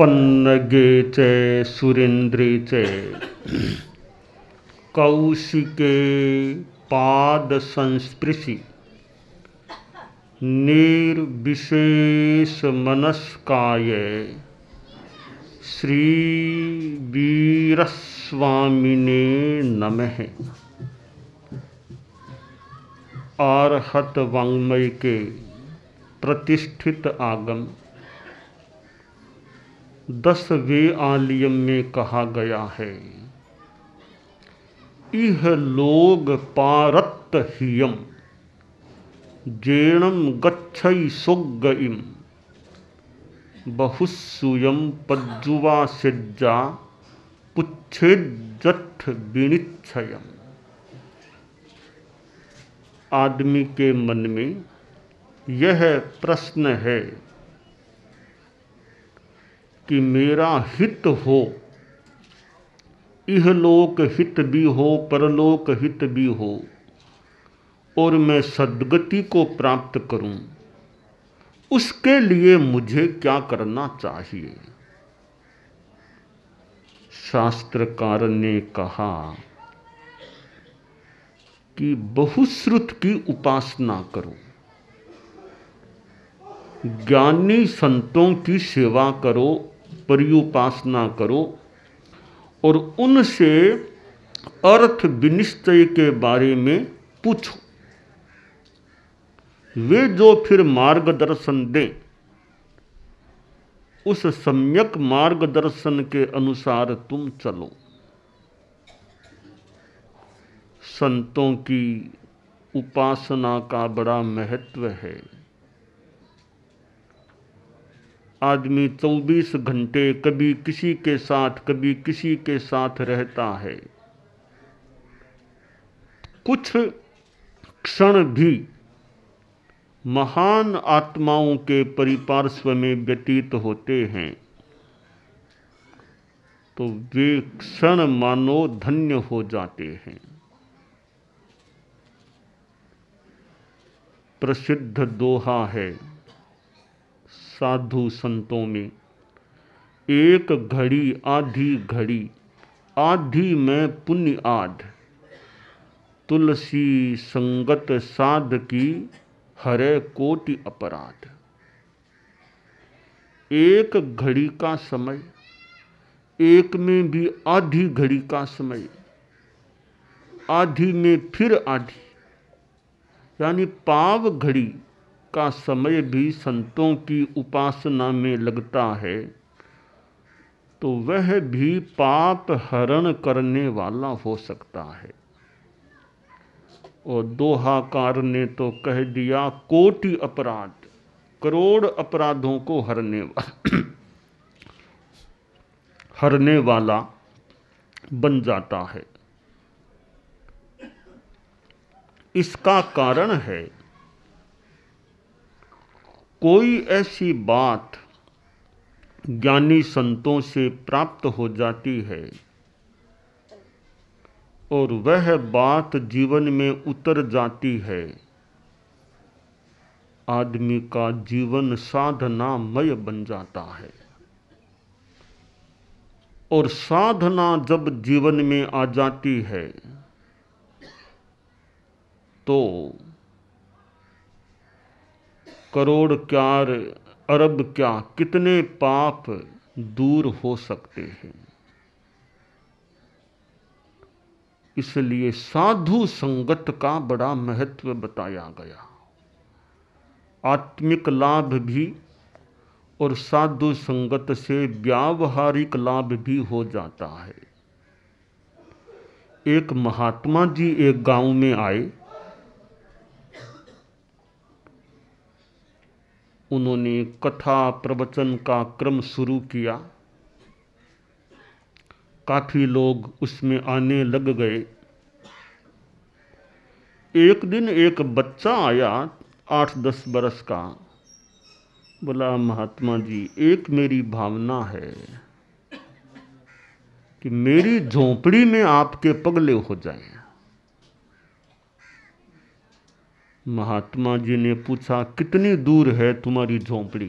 पन्नगेच च कौशिके पाद संस्पृशि निर्विशेष मनस्काय श्री वीरस्वामिने नमः अर्हत वांग्मय के प्रतिष्ठित आगम दसवें आलियम में कहा गया है इह लोग पारत हियम जेणम गच्छई सुगइम बहुस्सुयम पज्जुवा सिज्जा पुच्छेजठ विनिच्छयम आदमी के मन में यह प्रश्न है कि मेरा हित हो इहलोक हित भी हो परलोक हित भी हो और मैं सदगति को प्राप्त करूं उसके लिए मुझे क्या करना चाहिए शास्त्रकार ने कहा कि बहुश्रुत की उपासना करो ज्ञानी संतों की सेवा करो पर्युपासना करो और उनसे अर्थ विनिश्चय के बारे में पूछो वे जो फिर मार्गदर्शन दें उस सम्यक मार्गदर्शन के अनुसार तुम चलो संतों की उपासना का बड़ा महत्व है आदमी चौबीस घंटे कभी किसी के साथ कभी किसी के साथ रहता है कुछ क्षण भी महान आत्माओं के परिपार्श्व में व्यतीत होते हैं तो वे क्षण मानो धन्य हो जाते हैं प्रसिद्ध दोहा है साधु संतों में एक घड़ी आधी घड़ी आधी में पुण्य आध तुलसी संगत साध की हरे कोटि अपराध एक घड़ी का समय एक में भी आधी घड़ी का समय आधी में फिर आधी यानी पाव घड़ी का समय भी संतों की उपासना में लगता है तो वह भी पाप हरण करने वाला हो सकता है और दोहाकार ने तो कह दिया कोटि अपराध करोड़ अपराधों को हरने वाला हरने वाला बन जाता है इसका कारण है कोई ऐसी बात ज्ञानी संतों से प्राप्त हो जाती है और वह बात जीवन में उतर जाती है आदमी का जीवन साधनामय बन जाता है और साधना जब जीवन में आ जाती है तो करोड़ क्या अरब क्या कितने पाप दूर हो सकते हैं इसलिए साधु संगत का बड़ा महत्व बताया गया आत्मिक लाभ भी और साधु संगत से व्यावहारिक लाभ भी हो जाता है एक महात्मा जी एक गांव में आए उन्होंने कथा प्रवचन का क्रम शुरू किया काफ़ी लोग उसमें आने लग गए एक दिन एक बच्चा आया आठ दस बरस का बोला महात्मा जी एक मेरी भावना है कि मेरी झोपड़ी में आपके पगले हो जाएं महात्मा जी ने पूछा कितनी दूर है तुम्हारी झोंपड़ी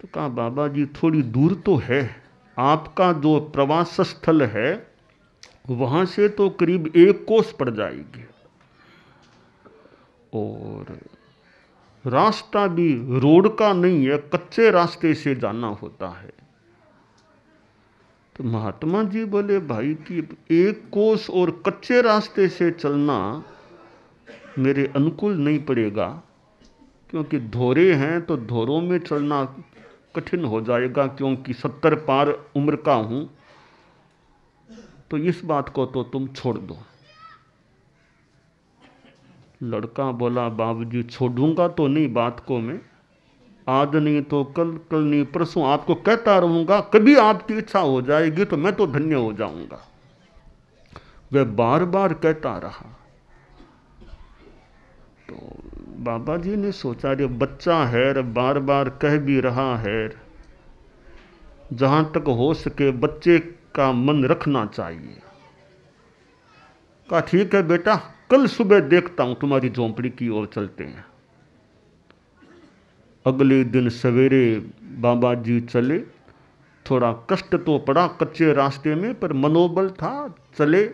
तो कहा बाबा जी थोड़ी दूर तो है आपका जो प्रवास स्थल है वहां से तो करीब एक कोस पड़ जाएगी और रास्ता भी रोड का नहीं है कच्चे रास्ते से जाना होता है तो महात्मा जी बोले भाई कि एक कोस और कच्चे रास्ते से चलना मेरे अनुकूल नहीं पड़ेगा क्योंकि धोरे हैं तो धोरों में चलना कठिन हो जाएगा क्योंकि सत्तर पार उम्र का हूं तो इस बात को तो तुम छोड़ दो लड़का बोला बाबूजी छोड़ूंगा तो नहीं बात को मैं आज नहीं तो कल कल नहीं परसों आपको कहता रहूंगा कभी आपकी इच्छा हो जाएगी तो मैं तो धन्य हो जाऊंगा वह बार बार कहता रहा तो बाबा जी ने सोचा जो बच्चा है बार बार कह भी रहा है जहाँ तक हो सके बच्चे का मन रखना चाहिए कहा ठीक है बेटा कल सुबह देखता हूँ तुम्हारी झोंपड़ी की ओर चलते हैं अगले दिन सवेरे बाबा जी चले थोड़ा कष्ट तो पड़ा कच्चे रास्ते में पर मनोबल था चले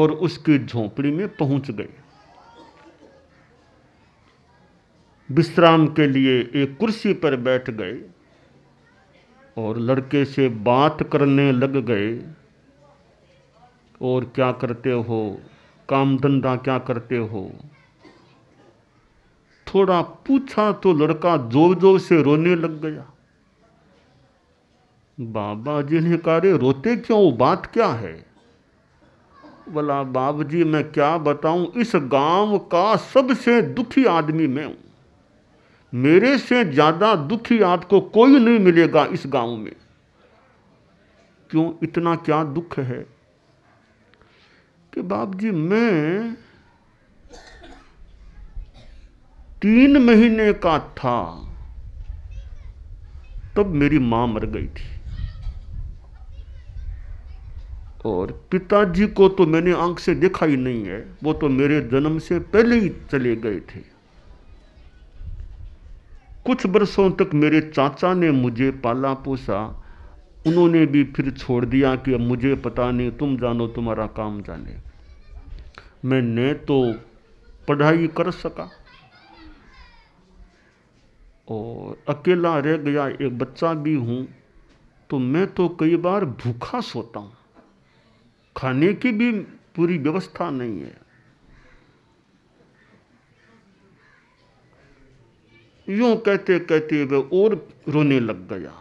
और उसकी झोंपड़ी में पहुंच गए विश्राम के लिए एक कुर्सी पर बैठ गए और लड़के से बात करने लग गए और क्या करते हो काम धंधा क्या करते हो थोड़ा पूछा तो लड़का जोर जोर से रोने लग गया बाबा जी ने कहा रे रोते क्यों बात क्या है बोला बाबू जी मैं क्या बताऊं इस गांव का सबसे दुखी आदमी मैं हूं मेरे से ज़्यादा दुखी आपको कोई नहीं मिलेगा इस गांव में क्यों इतना क्या दुख है कि बाप जी मैं तीन महीने का था तब मेरी माँ मर गई थी और पिताजी को तो मैंने आंख से देखा ही नहीं है वो तो मेरे जन्म से पहले ही चले गए थे कुछ बरसों तक मेरे चाचा ने मुझे पाला पोसा उन्होंने भी फिर छोड़ दिया कि अब मुझे पता नहीं तुम जानो तुम्हारा काम जाने मैंने तो पढ़ाई कर सका और अकेला रह गया एक बच्चा भी हूँ तो मैं तो कई बार भूखा सोता हूँ खाने की भी पूरी व्यवस्था नहीं है यूं कहते कहते वह और रोने लग गया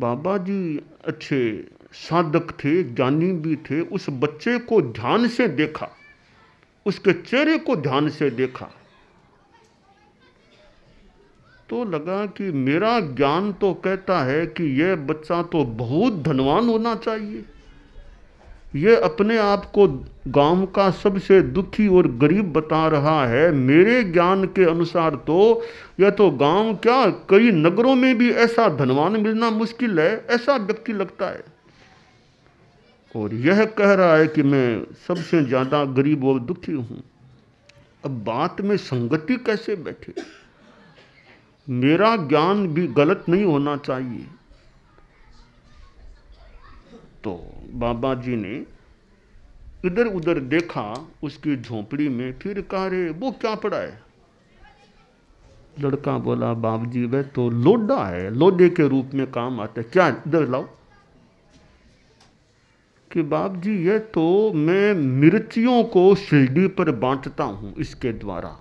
बाबा जी अच्छे साधक थे ज्ञानी भी थे उस बच्चे को ध्यान से देखा उसके चेहरे को ध्यान से देखा तो लगा कि मेरा ज्ञान तो कहता है कि यह बच्चा तो बहुत धनवान होना चाहिए ये अपने आप को गांव का सबसे दुखी और गरीब बता रहा है मेरे ज्ञान के अनुसार तो यह तो गांव क्या कई नगरों में भी ऐसा धनवान मिलना मुश्किल है ऐसा व्यक्ति लगता है और यह कह रहा है कि मैं सबसे ज़्यादा गरीब और दुखी हूँ अब बात में संगति कैसे बैठे मेरा ज्ञान भी गलत नहीं होना चाहिए तो बाबा जी ने इधर उधर देखा उसकी झोपड़ी में फिर कहा रे वो क्या पड़ा है लड़का बोला बाब जी वह तो लोडा है लोडे के रूप में काम आता है क्या इधर लाओ कि बाप जी यह तो मैं मिर्चियों को शिल्डी पर बांटता हूं इसके द्वारा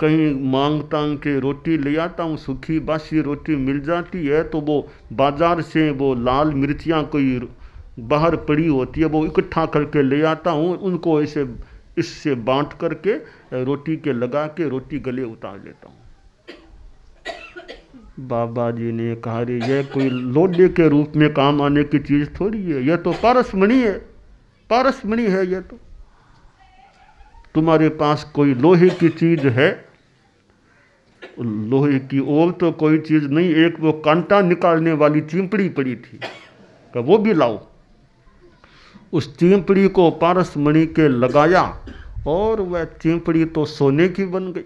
कहीं मांग टांग के रोटी ले आता हूँ सूखी बासी रोटी मिल जाती है तो वो बाज़ार से वो लाल मिर्चियाँ कोई बाहर पड़ी होती है वो इकट्ठा करके ले आता हूँ उनको ऐसे इससे बांट करके रोटी के लगा के रोटी गले उतार लेता हूँ बाबा जी ने कहा रे यह कोई लोडे के रूप में काम आने की चीज़ थोड़ी है यह तो पारसमणि है पारसमणि है यह तो तुम्हारे पास कोई लोहे की चीज़ है लोहे की और तो कोई चीज़ नहीं एक वो कांटा निकालने वाली चिंपड़ी पड़ी थी का तो वो भी लाओ उस चिंपड़ी को पारस मणि के लगाया और वह चिंपड़ी तो सोने की बन गई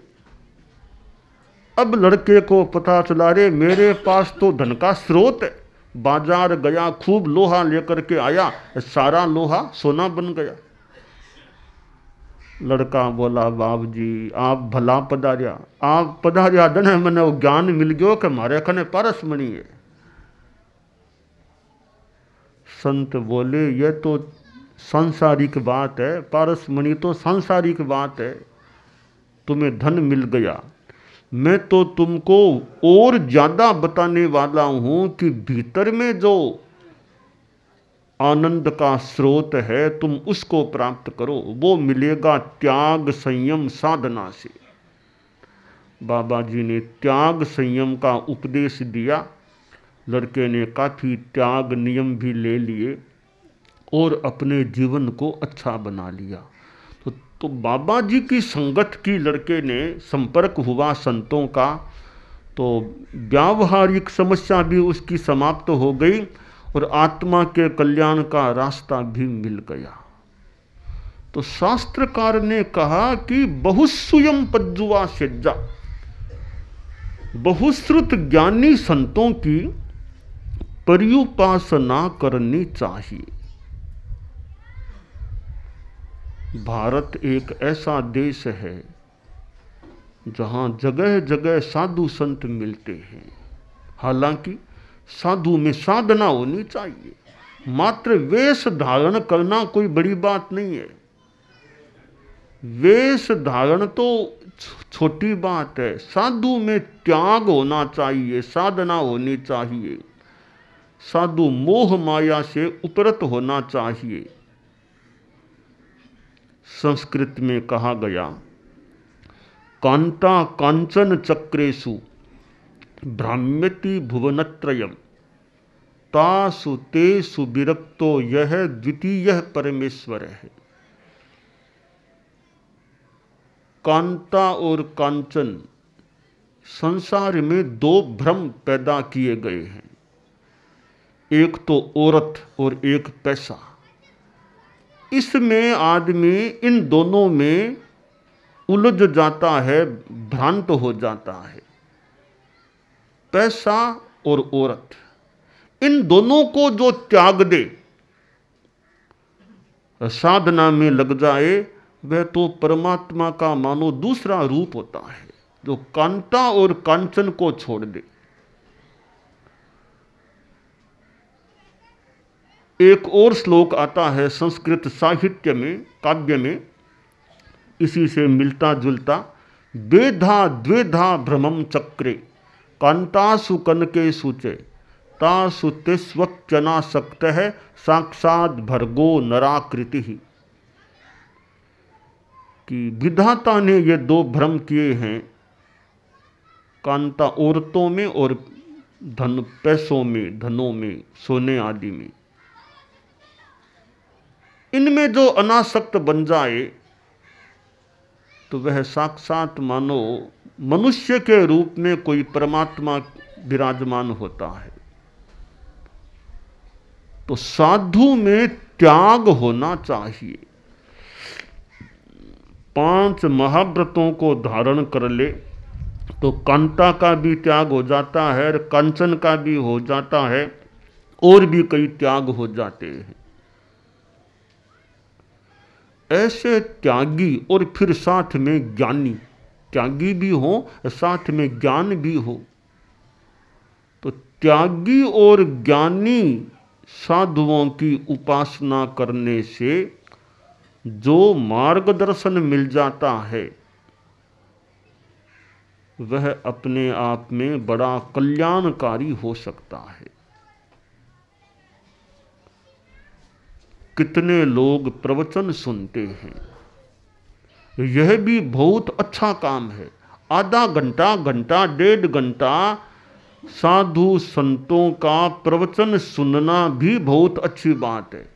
अब लड़के को पता चला रे मेरे पास तो धन का स्रोत है बाजार गया खूब लोहा लेकर के आया सारा लोहा सोना बन गया लड़का बोला बाप जी आप भला पधारिया आप पधारिया है मैंने वो ज्ञान मिल गयो कि मारे कने पारस मणि है संत बोले ये तो सांसारिक बात है पारस मणि तो सांसारिक बात है तुम्हें धन मिल गया मैं तो तुमको और ज़्यादा बताने वाला हूँ कि भीतर में जो आनंद का स्रोत है तुम उसको प्राप्त करो वो मिलेगा त्याग संयम साधना से बाबा जी ने त्याग संयम का उपदेश दिया लड़के ने काफ़ी त्याग नियम भी ले लिए और अपने जीवन को अच्छा बना लिया तो, तो बाबा जी की संगत की लड़के ने संपर्क हुआ संतों का तो व्यावहारिक समस्या भी उसकी समाप्त तो हो गई और आत्मा के कल्याण का रास्ता भी मिल गया तो शास्त्रकार ने कहा कि बहुस्वयं पज्जुआ सज्जा बहुश्रुत ज्ञानी संतों की परियुपासना करनी चाहिए भारत एक ऐसा देश है जहां जगह जगह साधु संत मिलते हैं हालांकि साधु में साधना होनी चाहिए मात्र वेश धारण करना कोई बड़ी बात नहीं है वेश धारण तो छोटी बात है साधु में त्याग होना चाहिए साधना होनी चाहिए साधु मोह माया से उपरत होना चाहिए संस्कृत में कहा गया कांता कांचन चक्रेशु भ्राम्यति भुवनत्रयम तासु तेसु विरक्तो यह द्वितीय परमेश्वर है कांता और कांचन संसार में दो भ्रम पैदा किए गए हैं एक तो औरत और एक पैसा इसमें आदमी इन दोनों में उलझ जाता है भ्रांत हो जाता है पैसा और औरत इन दोनों को जो त्याग दे साधना में लग जाए वह तो परमात्मा का मानो दूसरा रूप होता है जो कांता और कांचन को छोड़ दे एक और श्लोक आता है संस्कृत साहित्य में काव्य में इसी से मिलता जुलता द्वेधा द्वेधा भ्रमम चक्रे सुकन के सूचे तासुतिस्वक्चना सक्त है साक्षात भर्गो नराकृति ही कि विधाता ने ये दो भ्रम किए हैं कांता औरतों में और धन पैसों में धनों में सोने आदि में इनमें जो अनासक्त बन जाए तो वह साक्षात मानो मनुष्य के रूप में कोई परमात्मा विराजमान होता है तो साधु में त्याग होना चाहिए पांच महाव्रतों को धारण कर ले तो कांता का भी त्याग हो जाता है और कंचन का भी हो जाता है और भी कई त्याग हो जाते हैं ऐसे त्यागी और फिर साथ में ज्ञानी त्यागी भी हो साथ में ज्ञान भी हो तो त्यागी और ज्ञानी साधुओं की उपासना करने से जो मार्गदर्शन मिल जाता है वह अपने आप में बड़ा कल्याणकारी हो सकता है कितने लोग प्रवचन सुनते हैं यह भी बहुत अच्छा काम है आधा घंटा घंटा डेढ़ घंटा साधु संतों का प्रवचन सुनना भी बहुत अच्छी बात है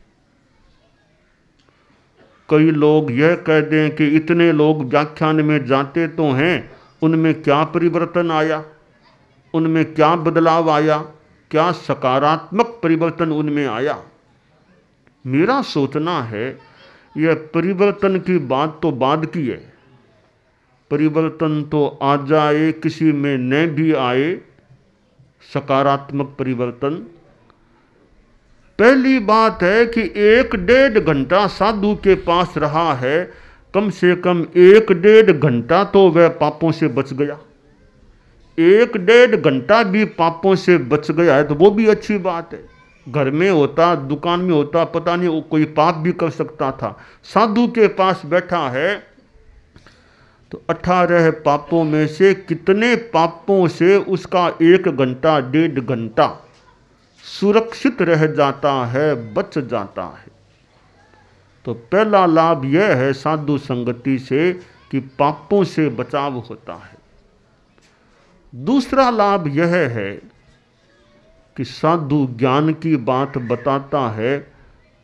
कई लोग यह कह दें कि इतने लोग व्याख्यान में जाते तो हैं उनमें क्या परिवर्तन आया उनमें क्या बदलाव आया क्या सकारात्मक परिवर्तन उनमें आया मेरा सोचना है यह परिवर्तन की बात तो बाद की है परिवर्तन तो आ जाए किसी में न भी आए सकारात्मक परिवर्तन पहली बात है कि एक डेढ़ घंटा साधु के पास रहा है कम से कम एक डेढ़ घंटा तो वह पापों से बच गया एक डेढ़ घंटा भी पापों से बच गया है तो वो भी अच्छी बात है घर में होता दुकान में होता पता नहीं वो कोई पाप भी कर सकता था साधु के पास बैठा है तो अठारह पापों में से कितने पापों से उसका एक घंटा डेढ़ घंटा सुरक्षित रह जाता है बच जाता है तो पहला लाभ यह है साधु संगति से कि पापों से बचाव होता है दूसरा लाभ यह है कि साधु ज्ञान की बात बताता है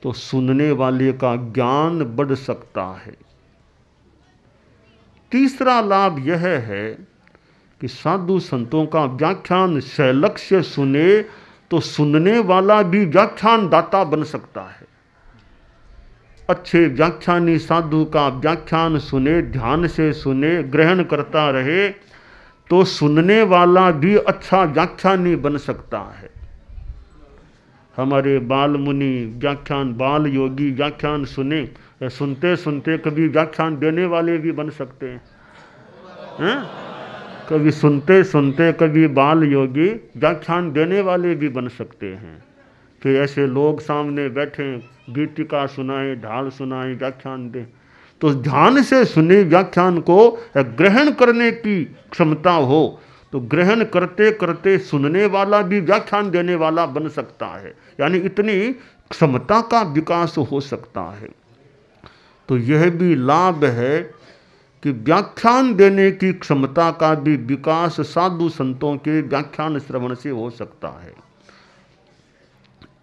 तो सुनने वाले का ज्ञान बढ़ सकता है तीसरा लाभ यह है कि साधु संतों का व्याख्यान सलक्ष्य सुने तो सुनने वाला भी व्याख्यान दाता बन सकता है अच्छे व्याख्यानी साधु का व्याख्यान सुने ध्यान से सुने ग्रहण करता रहे तो सुनने वाला भी अच्छा व्याख्यानी बन सकता है हमारे बाल मुनि व्याख्यान बाल योगी व्याख्यान सुने सुनते सुनते कभी व्याख्यान देने वाले भी बन सकते हैं है? कभी सुनते सुनते कभी बाल योगी व्याख्यान देने वाले भी बन सकते हैं फिर ऐसे लोग सामने बैठे गीतिका सुनाए ढाल सुनाए व्याख्यान दे तो ध्यान से सुने व्याख्यान को ग्रहण करने की क्षमता हो तो ग्रहण करते करते सुनने वाला भी व्याख्यान देने वाला बन सकता है यानी इतनी क्षमता का विकास हो सकता है तो यह भी लाभ है कि व्याख्यान देने की क्षमता का भी विकास साधु संतों के व्याख्यान श्रवण से हो सकता है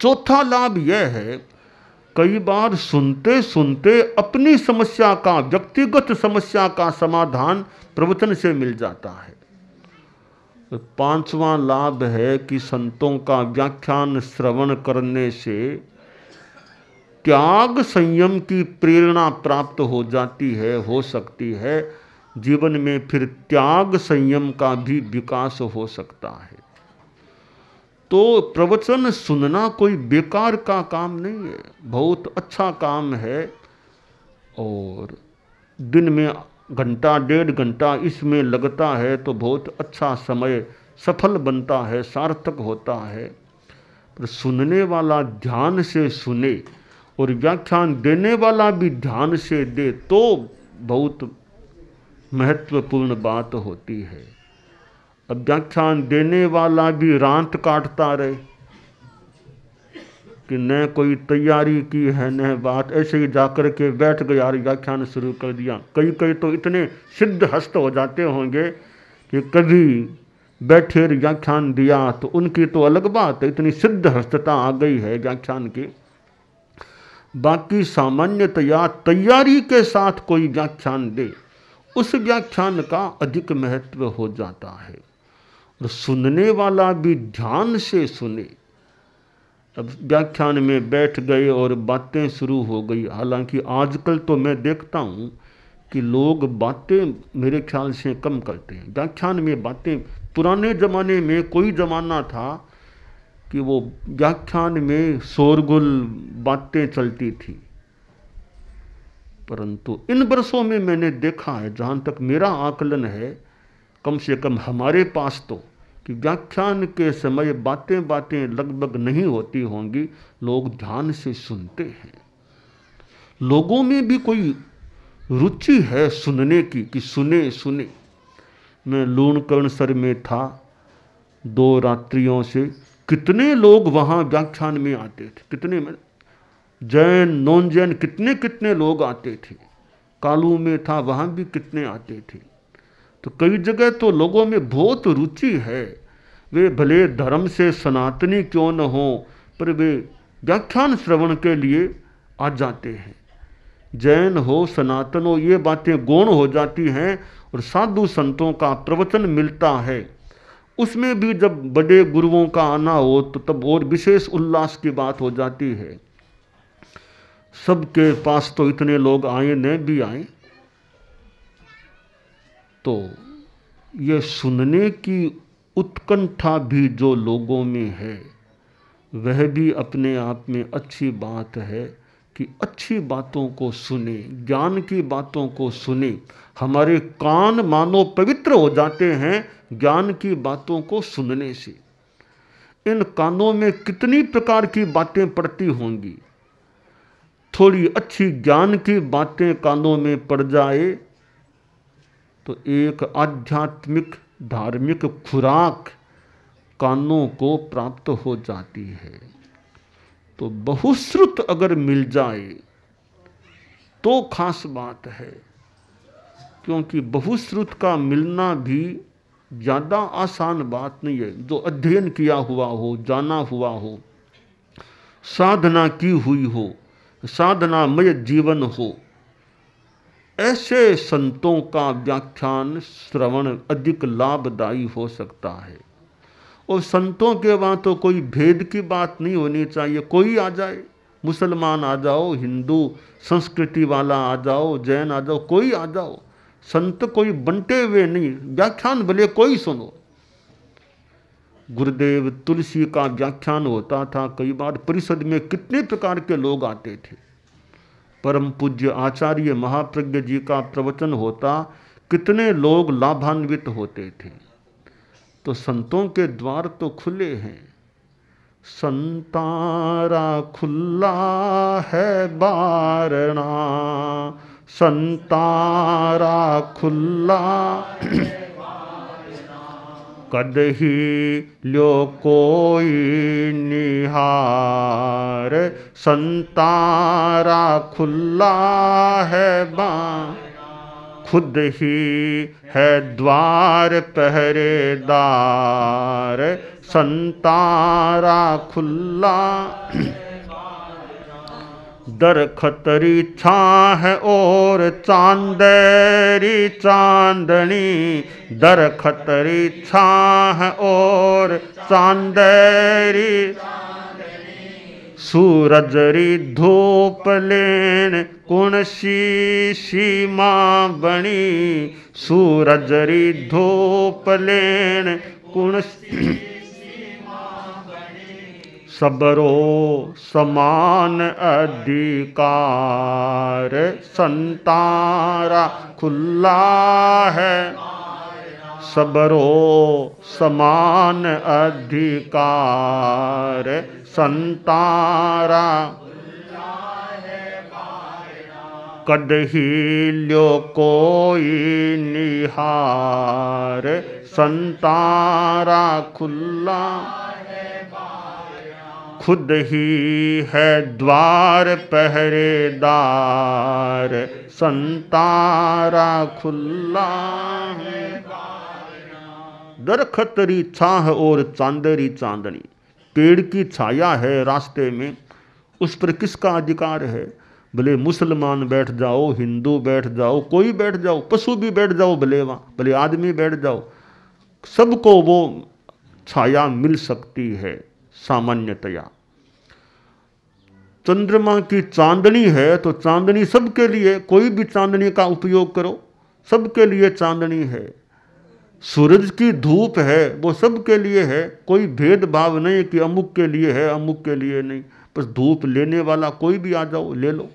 चौथा लाभ यह है कई बार सुनते सुनते अपनी समस्या का व्यक्तिगत समस्या का समाधान प्रवचन से मिल जाता है पांचवा लाभ है कि संतों का व्याख्यान श्रवण करने से त्याग संयम की प्रेरणा प्राप्त हो जाती है हो सकती है जीवन में फिर त्याग संयम का भी विकास हो सकता है तो प्रवचन सुनना कोई बेकार का काम नहीं है बहुत अच्छा काम है और दिन में घंटा डेढ़ घंटा इसमें लगता है तो बहुत अच्छा समय सफल बनता है सार्थक होता है पर सुनने वाला ध्यान से सुने और व्याख्यान देने वाला भी ध्यान से दे तो बहुत महत्वपूर्ण बात होती है अब व्याख्यान देने वाला भी रात काटता रहे कि न कोई तैयारी की है न बात ऐसे ही जाकर के बैठ गया और व्याख्यान शुरू कर दिया कई कई तो इतने सिद्ध हस्त हो जाते होंगे कि कभी बैठे व्याख्यान दिया तो उनकी तो अलग बात है इतनी सिद्ध हस्तता आ गई है व्याख्यान की बाकी सामान्यतया तैयारी के साथ कोई व्याख्यान दे उस व्याख्यान का अधिक महत्व हो जाता है और सुनने वाला भी ध्यान से सुने अब व्याख्यान में बैठ गए और बातें शुरू हो गई हालांकि आजकल तो मैं देखता हूँ कि लोग बातें मेरे ख्याल से कम करते हैं व्याख्यान में बातें पुराने ज़माने में कोई ज़माना था कि वो व्याख्यान में शोरगुल बातें चलती थी परंतु इन वर्षों में मैंने देखा है जहाँ तक मेरा आकलन है कम से कम हमारे पास तो कि व्याख्यान के समय बातें बातें लगभग नहीं होती होंगी लोग ध्यान से सुनते हैं लोगों में भी कोई रुचि है सुनने की कि सुने सुने मैं लूणकर्ण सर में था दो रात्रियों से कितने लोग वहाँ व्याख्यान में आते थे कितने में जैन नॉन जैन कितने कितने लोग आते थे कालू में था वहाँ भी कितने आते थे तो कई जगह तो लोगों में बहुत रुचि है वे भले धर्म से सनातनी क्यों न हो पर वे व्याख्यान श्रवण के लिए आ जाते हैं जैन हो सनातन हो ये बातें गौण हो जाती हैं और साधु संतों का प्रवचन मिलता है उसमें भी जब बड़े गुरुओं का आना हो तो तब और विशेष उल्लास की बात हो जाती है सबके पास तो इतने लोग आए न भी आए तो ये सुनने की उत्कंठा भी जो लोगों में है वह भी अपने आप में अच्छी बात है कि अच्छी बातों को सुने ज्ञान की बातों को सुने हमारे कान मानो पवित्र हो जाते हैं ज्ञान की बातों को सुनने से इन कानों में कितनी प्रकार की बातें पड़ती होंगी थोड़ी अच्छी ज्ञान की बातें कानों में पड़ जाए तो एक आध्यात्मिक धार्मिक खुराक कानों को प्राप्त हो जाती है तो बहुश्रुत अगर मिल जाए तो खास बात है क्योंकि बहुश्रुत का मिलना भी ज़्यादा आसान बात नहीं है जो अध्ययन किया हुआ हो जाना हुआ हो साधना की हुई हो साधनामय जीवन हो ऐसे संतों का व्याख्यान श्रवण अधिक लाभदायी हो सकता है और संतों के वहाँ तो कोई भेद की बात नहीं होनी चाहिए कोई आ जाए मुसलमान आ जाओ हिंदू संस्कृति वाला आ जाओ जैन आ जाओ कोई आ जाओ संत कोई बंटे हुए नहीं व्याख्यान भले कोई सुनो गुरुदेव तुलसी का व्याख्यान होता था कई बार परिषद में कितने प्रकार के लोग आते थे परम पूज्य आचार्य महाप्रज्ञ जी का प्रवचन होता कितने लोग लाभान्वित होते थे तो संतों के द्वार तो खुले हैं संतारा खुला है बारणा संतारा खुला कद ही ल्यो कोई निहार संतारा खुला है बा खुद ही है द्वार पहरेदार संतारा खुला दर खतरी छाह और चांदेरी चांदनी दर खतरी छाह और चांदरी सूरज री धूप लेन कुण शीशी सीमा बनी सूरज री धूप लेन कुण सबरो समान अधिकार संतारा खुला है सबरो समान अधिकार संतारा लो कोई निहार संतारा खुला खुद ही है द्वार पहरेदार संतारा खुला है दरखतरी छाह और चांदरी चांदनी पेड़ की छाया है रास्ते में उस पर किसका अधिकार है भले मुसलमान बैठ जाओ हिंदू बैठ जाओ कोई बैठ जाओ पशु भी बैठ जाओ भले वहाँ भले आदमी बैठ जाओ सबको वो छाया मिल सकती है सामान्यतया चंद्रमा की चांदनी है तो चांदनी सबके लिए कोई भी चांदनी का उपयोग करो सबके लिए चांदनी है सूरज की धूप है वो सबके लिए है कोई भेदभाव नहीं कि अमुक के लिए है अमुक के लिए नहीं बस धूप लेने वाला कोई भी आ जाओ ले लो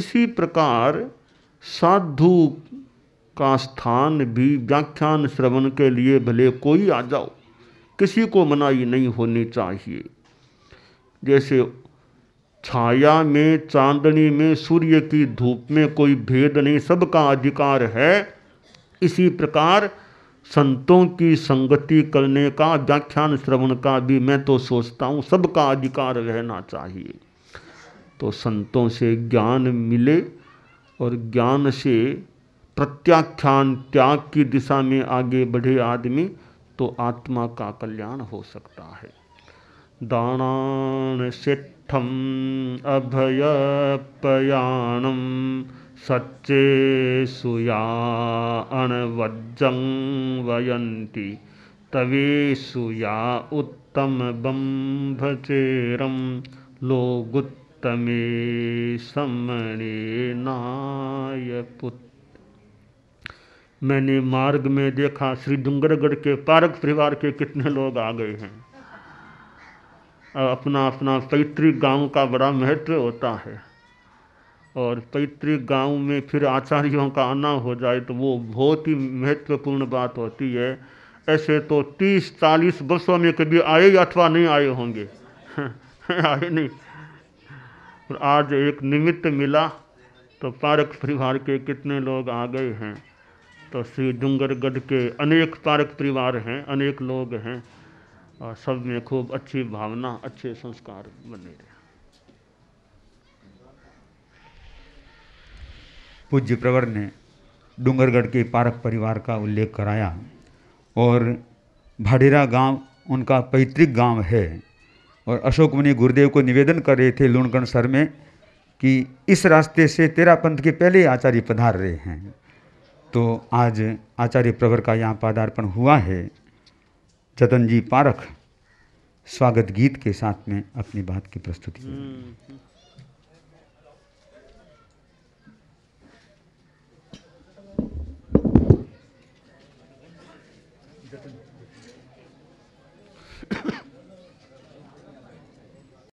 इसी प्रकार साधु का स्थान भी व्याख्यान श्रवण के लिए भले कोई आ जाओ किसी को मनाई नहीं होनी चाहिए जैसे छाया में चांदनी में सूर्य की धूप में कोई भेद नहीं सबका अधिकार है इसी प्रकार संतों की संगति करने का व्याख्यान श्रवण का भी मैं तो सोचता हूँ सबका अधिकार रहना चाहिए तो संतों से ज्ञान मिले और ज्ञान से प्रत्याख्यान त्याग की दिशा में आगे बढ़े आदमी तो आत्मा का कल्याण हो सकता है दाणान सिद्धम अभयपयाणम सच्चे सुया वयंती वयन्ति उत्तम बंभचेरम लोगुत्तमे पुत्र मैंने मार्ग में देखा श्री डूंगरगढ़ के पारक परिवार के कितने लोग आ गए हैं अपना अपना पैतृक गांव का बड़ा महत्व होता है और पैतृक गांव में फिर आचार्यों का आना हो जाए तो वो बहुत ही महत्वपूर्ण बात होती है ऐसे तो तीस चालीस वर्षों में कभी आए अथवा नहीं आए होंगे आए नहीं और आज एक निमित्त मिला तो पारक परिवार के कितने लोग आ गए हैं तो श्री डूंगरगढ़ के अनेक तारक परिवार हैं अनेक लोग हैं और सब में खूब अच्छी भावना अच्छे संस्कार बने रहे पूज्य प्रवर ने डूंगरगढ़ के पारक परिवार का उल्लेख कराया और भाडेरा गांव उनका पैतृक गांव है और अशोक मुनि गुरुदेव को निवेदन कर रहे थे लूणकर्ण सर में कि इस रास्ते से तेरा पंथ के पहले आचार्य पधार रहे हैं तो आज आचार्य प्रवर का यहाँ पादार्पण हुआ है जतन जी पारख स्वागत गीत के साथ में अपनी बात की प्रस्तुति हम्म, हम्म।